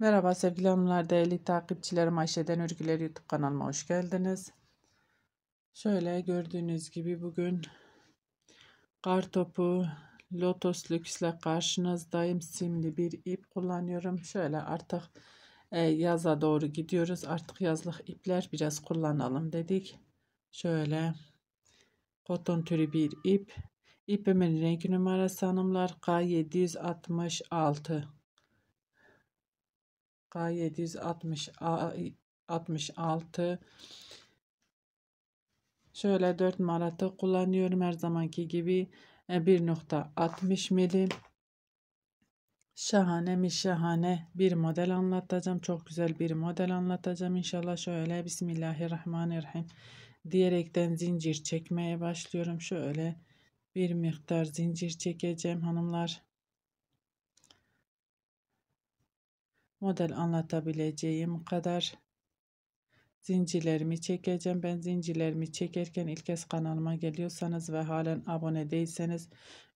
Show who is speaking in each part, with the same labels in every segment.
Speaker 1: Merhaba sevgili hanımlar, değerli takipçilerim Ayşe'den Örgüler YouTube kanalıma hoş geldiniz. Şöyle gördüğünüz gibi bugün kar topu Lotus Lux ile karşınızdayım. Simli bir ip kullanıyorum. Şöyle artık e, yaza doğru gidiyoruz. Artık yazlık ipler biraz kullanalım dedik. Şöyle koton türü bir ip. İpimin rengi numarası hanımlar K766. K760 66 şöyle 4 maratı kullanıyorum her zamanki gibi 1.60 e, milim şahane mi şahane bir model anlatacağım çok güzel bir model anlatacağım inşallah şöyle Bismillahirrahmanirrahim diyerekten zincir çekmeye başlıyorum şöyle bir miktar zincir çekeceğim hanımlar model anlatabileceğim kadar zincirlerimi çekeceğim. Ben zincirlerimi çekerken ilk kez kanalıma geliyorsanız ve halen abone değilseniz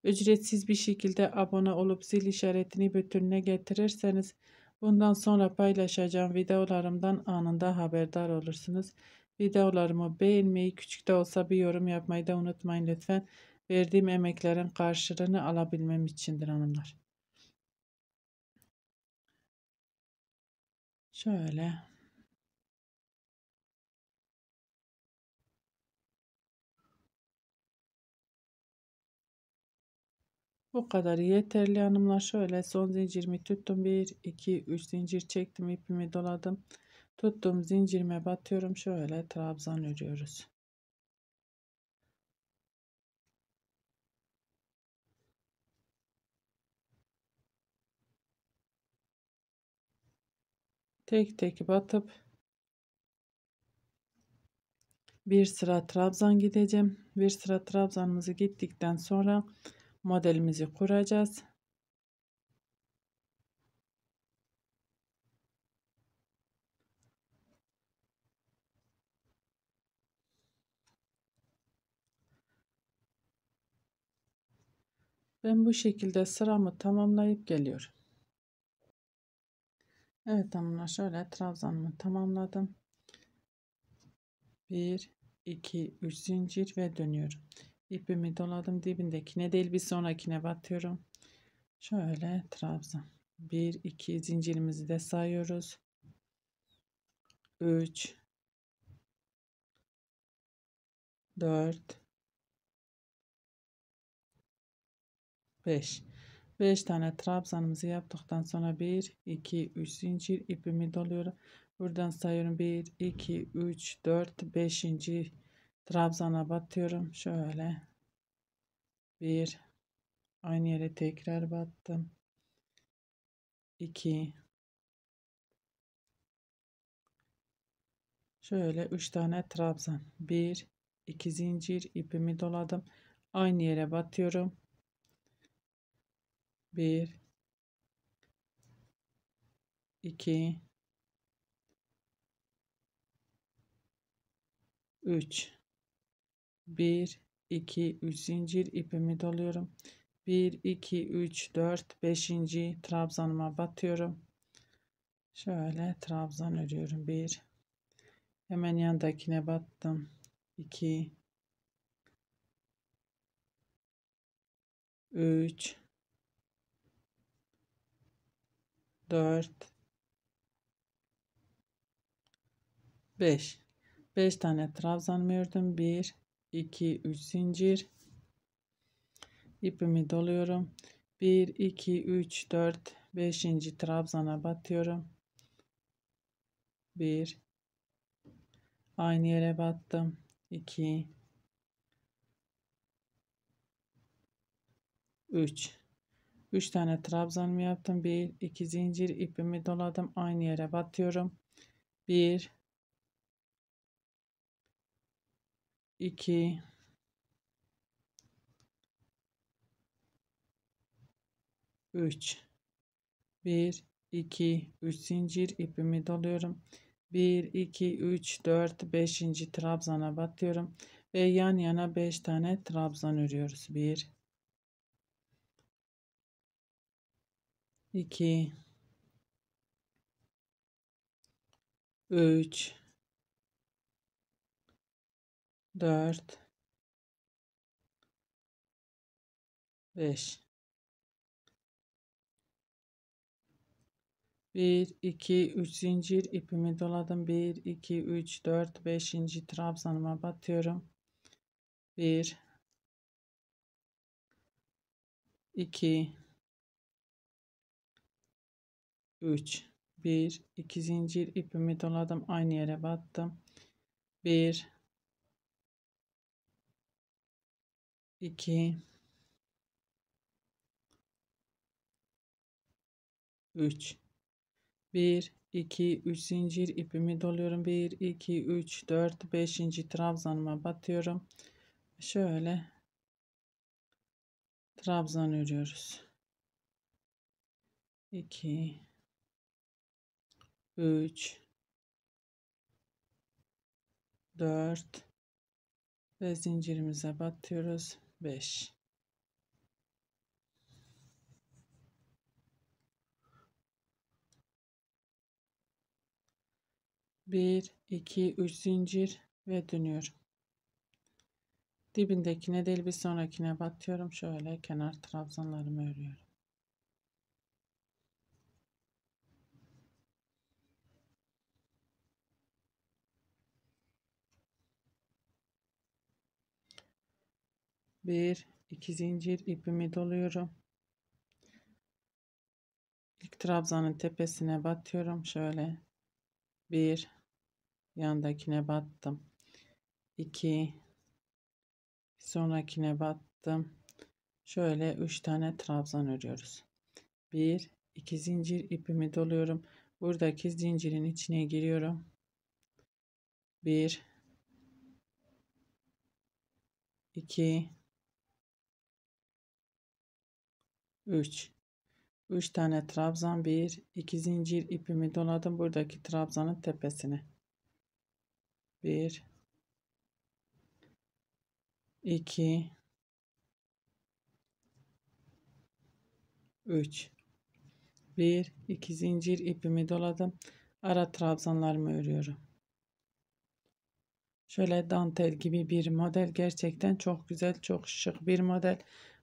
Speaker 1: ücretsiz bir şekilde abone olup zil işaretini bütününe getirirseniz bundan sonra paylaşacağım videolarımdan anında haberdar olursunuz. Videolarımı beğenmeyi küçük de olsa bir yorum yapmayı da unutmayın lütfen. Verdiğim emeklerin karşılığını alabilmem içindir hanımlar. Şöyle. Bu kadar yeterli hanımlar. Şöyle son zincirimi tuttum. 1, 2, 3 zincir çektim. ipimi doladım. Tuttum zincirime batıyorum. Şöyle trabzan örüyoruz. tek tek batıp bir sıra trabzan gideceğim. Bir sıra trabzanımızı gittikten sonra modelimizi kuracağız. Ben bu şekilde sıramı tamamlayıp geliyorum. Evet hanımlar şöyle trabzanımı tamamladım. 1 2 3 zincir ve dönüyorum. İpimi doladım dibindekine değil bir sonrakine batıyorum. Şöyle trabzan. 1 2 zincirimizi de sayıyoruz. 3 4 5 5 tane trabzanımızı yaptıktan sonra 1 2 3 zincir ipimi doluyorum buradan sayıyorum 1 2 3 4 5. trabzana batıyorum şöyle 1 aynı yere tekrar battım 2 şöyle 3 tane trabzan 1 2 zincir ipimi doladım aynı yere batıyorum bir iki üç bir iki üç zincir ipimi doluyorum. bir iki üç dört beşinci trabzanıma batıyorum. Şöyle trabzan örüyorum. bir hemen yandakine battım. iki 3 4 5 5 tane trabzan ördüm 1 2 3 zincir ipimi doluyorum 1 2 3 4 5. trabzana batıyorum 1 aynı yere battım 2 3 3 tane trabzanımı yaptım. 1 2 zincir ipimi doladım. Aynı yere batıyorum. 1 2 3 1 2 3 zincir ipimi doluyorum. 1 2 3 4 5. trabzana batıyorum ve yan yana 5 tane trabzan örüyoruz. 1 2 3 4 5 1 2 3 zincir ipimi doladım 1 2 3 4 5. trabzanıma batıyorum 1 2 3 1 2 zincir ipimi doladım aynı yere battım 1 2 3 1 2 3 zincir ipimi doluyorum 1 2 3 4 5. trabzanıma batıyorum şöyle trabzan örüyoruz 2 3 4 ve zincirimize batıyoruz 5 1 2 3 zincir ve dönüyorum dibindekine değil bir sonrakine batıyorum şöyle kenar trabzanlarımı örüyorum 1 2 zincir ipimi doluyorum. İlk trabzanın tepesine batıyorum şöyle. 1 yandakine battım. 2 sonrakine battım. Şöyle 3 tane trabzan örüyoruz. 1 2 zincir ipimi doluyorum. Buradaki zincirin içine giriyorum. 1 2 3 3 tane trabzan 1 2 zincir ipimi doladım buradaki trabzanın tepesine 1 2 3 1 2 zincir ipimi doladım ara trabzanlarımı örüyorum şöyle dantel gibi bir model gerçekten çok güzel çok şık bir model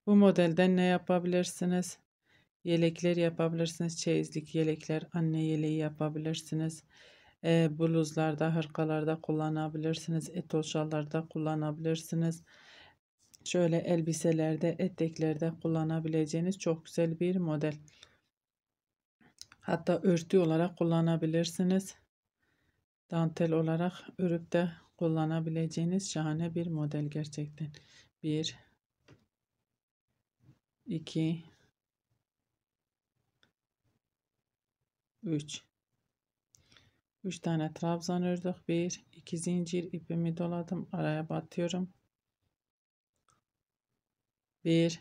Speaker 1: bu modelden ne yapabilirsiniz? Yelekler yapabilirsiniz. Çeyizlik yelekler, anne yeleği yapabilirsiniz. E, bluzlarda, hırkalarda kullanabilirsiniz. Etol kullanabilirsiniz. Şöyle elbiselerde, eteklerde kullanabileceğiniz çok güzel bir model. Hatta örtü olarak kullanabilirsiniz. Dantel olarak örüp de kullanabileceğiniz şahane bir model gerçekten. Bir 2 3 3 tane trabzan ördük. 1 2 zincir ipimi doladım. Araya batıyorum. 1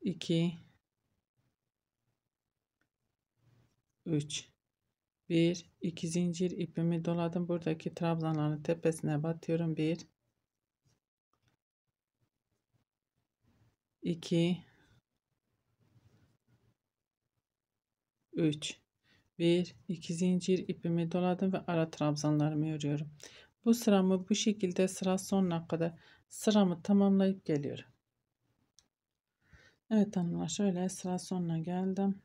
Speaker 1: 2 3 1 2 zincir ipimi doladım. Buradaki trabzanların tepesine batıyorum. 1 2 3 1 2 zincir ipimi doladım ve ara trabzanlarımı örüyorum. Bu sıramı bu şekilde sıra sonuna kadar sıramı tamamlayıp geliyorum. Evet hanımlar şöyle sıra sonuna geldim.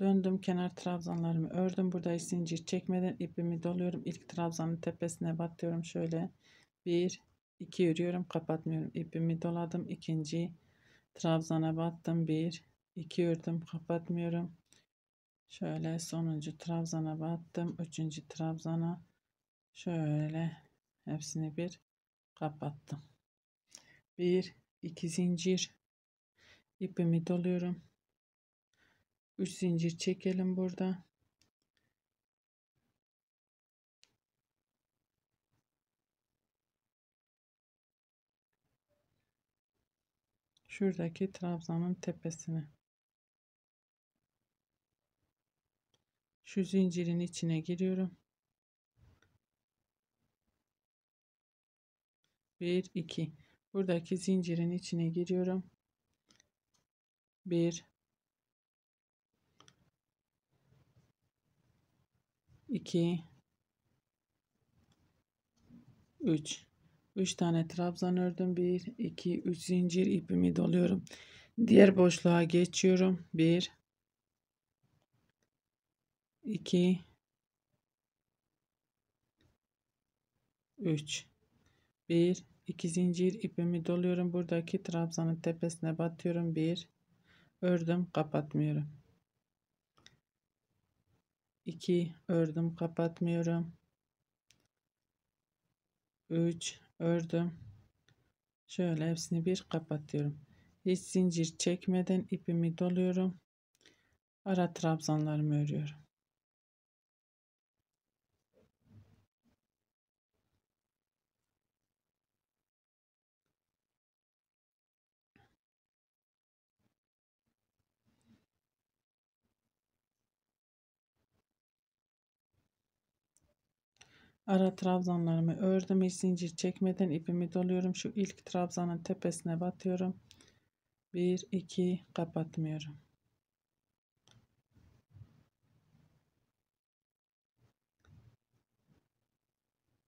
Speaker 1: Döndüm kenar trabzanlarımı ördüm. Burada zincir çekmeden ipimi doluyorum. İlk trabzanın tepesine batıyorum şöyle. 1 2 örüyorum kapatmıyorum. ipimi doladım. ikinciyi trabzana battım bir iki ördüm kapatmıyorum şöyle sonuncu trabzana battım üçüncü trabzana şöyle hepsini bir kapattım bir iki zincir ipimi doluyorum üç zincir çekelim burada şuradaki trabzanın tepesine. Şu zincirin içine giriyorum. 1 2 buradaki zincirin içine giriyorum. 1 2 3 3 tane trabzan ördüm. 1, 2, 3 zincir ipimi doluyorum. Diğer boşluğa geçiyorum. 1, 2, 3, 1, 2 zincir ipimi doluyorum. Buradaki trabzanın tepesine batıyorum. 1, ördüm kapatmıyorum. 2 ördüm kapatmıyorum. 3 ördüm. Şöyle hepsini bir kapatıyorum. Hiç zincir çekmeden ipimi doluyorum. Ara trabzanlarımı örüyorum. Ara trabzanlarımı ördüm. zincir çekmeden ipimi doluyorum. Şu ilk trabzanın tepesine batıyorum. 1 2 kapatmıyorum.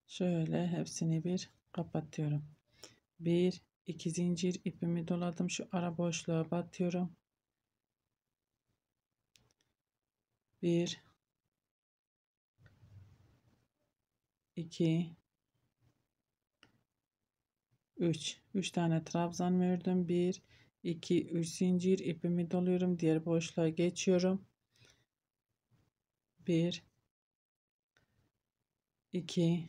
Speaker 1: Şöyle hepsini bir kapatıyorum. 1 2 zincir ipimi doladım. Şu ara boşluğa batıyorum. 1 2 3 3 tane trabzan ördüm 1 2 3 zincir ipimi doluyorum diğer boşluğa geçiyorum 1 2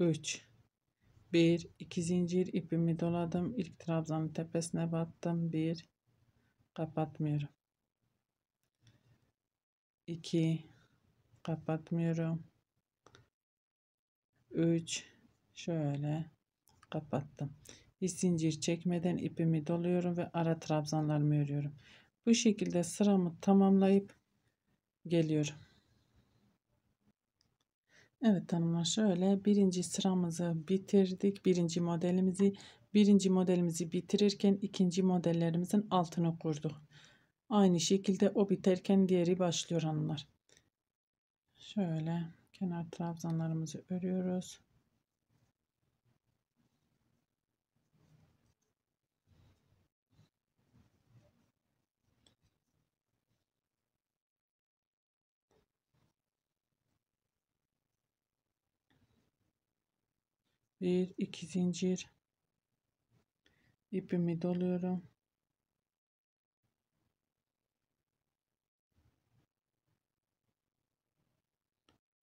Speaker 1: 3 1 2 zincir ipimi doladım ilk trabzanın tepesine battım 1 kapatmıyorum 2 kapatmıyorum. 3 şöyle kapattım. Bir zincir çekmeden ipimi doluyorum ve ara trabzanlarımı örüyorum. Bu şekilde sıramı tamamlayıp geliyorum. Evet hanımlar şöyle birinci sıramızı bitirdik. Birinci modelimizi birinci modelimizi bitirirken ikinci modellerimizin altını kurduk. Aynı şekilde o biterken diğeri başlıyor hanımlar. Şöyle kenar trabzanlarımızı örüyoruz. bir iki zincir ipimi doluyorum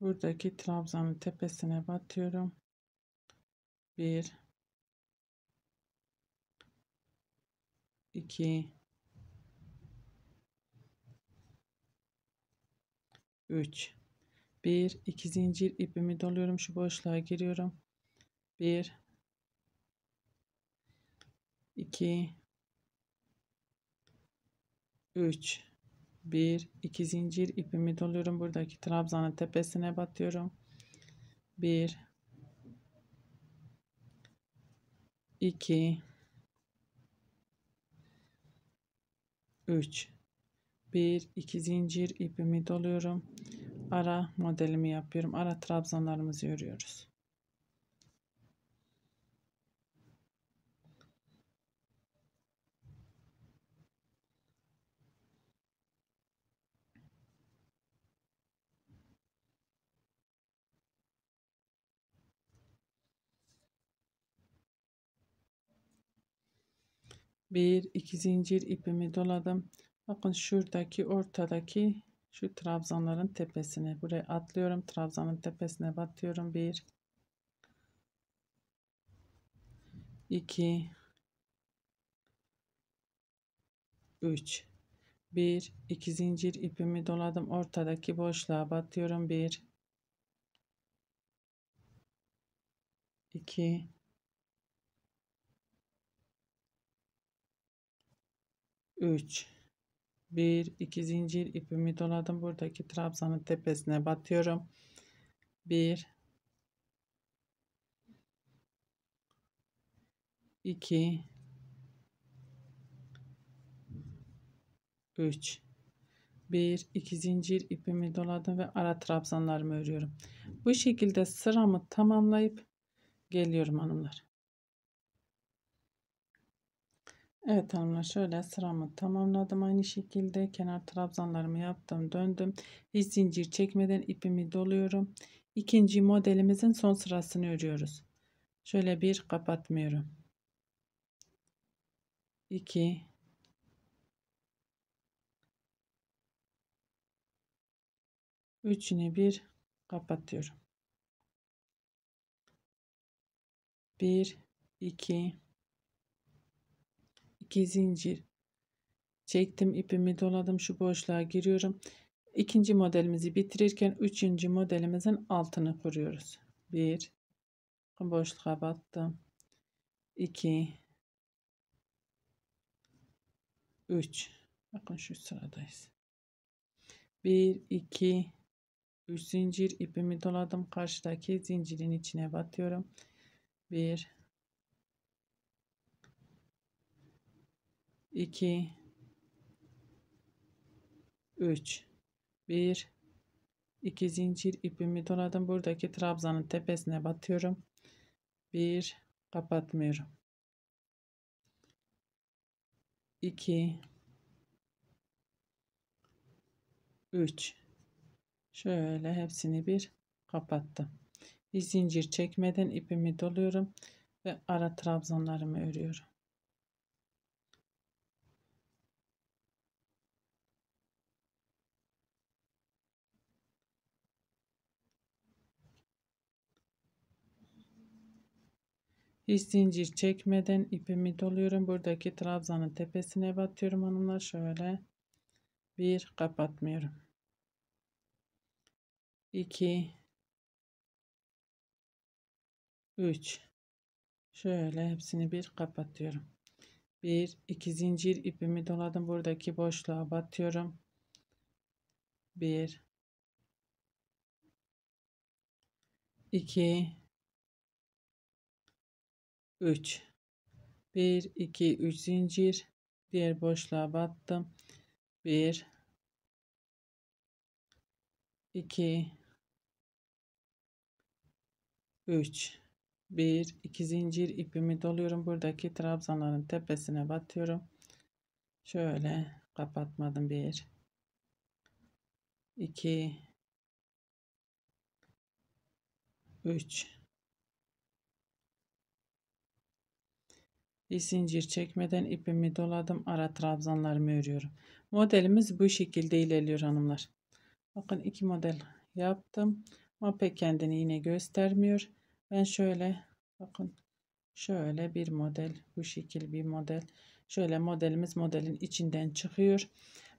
Speaker 1: buradaki trabzanın tepesine batıyorum. 1 2 3 1 2 zincir ipimi doluyorum şu boşluğa giriyorum. 1 2 3 1 2 zincir ipimi doluyorum buradaki trabzanın tepesine batıyorum 1 2 3 1 2 zincir ipimi doluyorum ara modelimi yapıyorum ara trabzanlarımızı örüyoruz bir iki zincir ipimi doladım. Bakın şuradaki ortadaki şu trabzanların tepesine buraya atlıyorum. Trabzanın tepesine batıyorum. bir iki üç bir iki zincir ipimi doladım ortadaki boşluğa batıyorum Bir iki 3 1 2 zincir ipimi doladım. Buradaki trabzanın tepesine batıyorum. 1 2 3 1 2 zincir ipimi doladım ve ara trabzanlarımı örüyorum. Bu şekilde sıramı tamamlayıp geliyorum hanımlar. Evet hanımlar şöyle sıramı tamamladım aynı şekilde kenar trabzanlarımı yaptım döndüm hiç zincir çekmeden ipimi doluyorum ikinci modelimizin son sırasını örüyoruz şöyle bir kapatmıyorum 2 3'üne bir kapatıyorum 1 2 2 zincir çektim ipimi doladım şu boşluğa giriyorum ikinci modelimizi bitirirken üçüncü modelimizin altını kuruyoruz Bir boşluğa battım 2 3 bakın şu sıradayız 1 2 3 zincir ipimi doladım karşıdaki zincirin içine batıyorum 1 2 3 1 2 zincir ipimi doladım. Buradaki trabzanın tepesine batıyorum. 1 kapatmıyorum. 2 3 şöyle hepsini bir kapattım. Bir zincir çekmeden ipimi doluyorum ve ara trabzanlarımı örüyorum. Hiç zincir çekmeden ipimi doluyorum. Buradaki trabzanın tepesine batıyorum hanımlar. Şöyle bir kapatmıyorum. 2 3 şöyle hepsini bir kapatıyorum. 1 2 zincir ipimi doladım. Buradaki boşluğa batıyorum. 1 2 3 1 2 3 zincir diğer boşluğa battım 1 2 3 1 2 zincir ipimi doluyorum buradaki trabzanların tepesine batıyorum şöyle kapatmadım 1 2 3 Bir zincir çekmeden ipimi doladım. Ara trabzanlarımı örüyorum. Modelimiz bu şekilde ilerliyor hanımlar. Bakın iki model yaptım. Mape kendini yine göstermiyor. Ben şöyle bakın şöyle bir model bu şekil bir model. Şöyle modelimiz modelin içinden çıkıyor.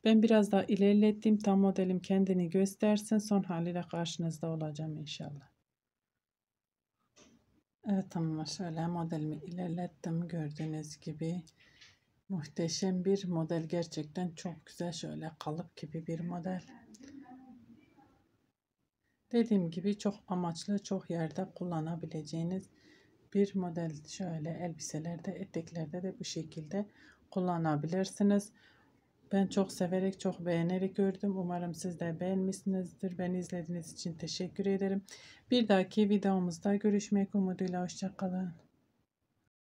Speaker 1: Ben biraz daha ilerlettim. Tam modelim kendini göstersin. Son haliyle karşınızda olacağım inşallah. Evet tamam şöyle modelimi ilerlettim gördüğünüz gibi. Muhteşem bir model gerçekten çok güzel şöyle kalıp gibi bir model. Dediğim gibi çok amaçlı çok yerde kullanabileceğiniz bir model şöyle elbiselerde eteklerde de bu şekilde kullanabilirsiniz. Ben çok severek, çok beğenerek gördüm. Umarım siz de beğenmişsinizdir. Beni izlediğiniz için teşekkür ederim. Bir dahaki videomuzda görüşmek umuduyla. Hoşçakalın.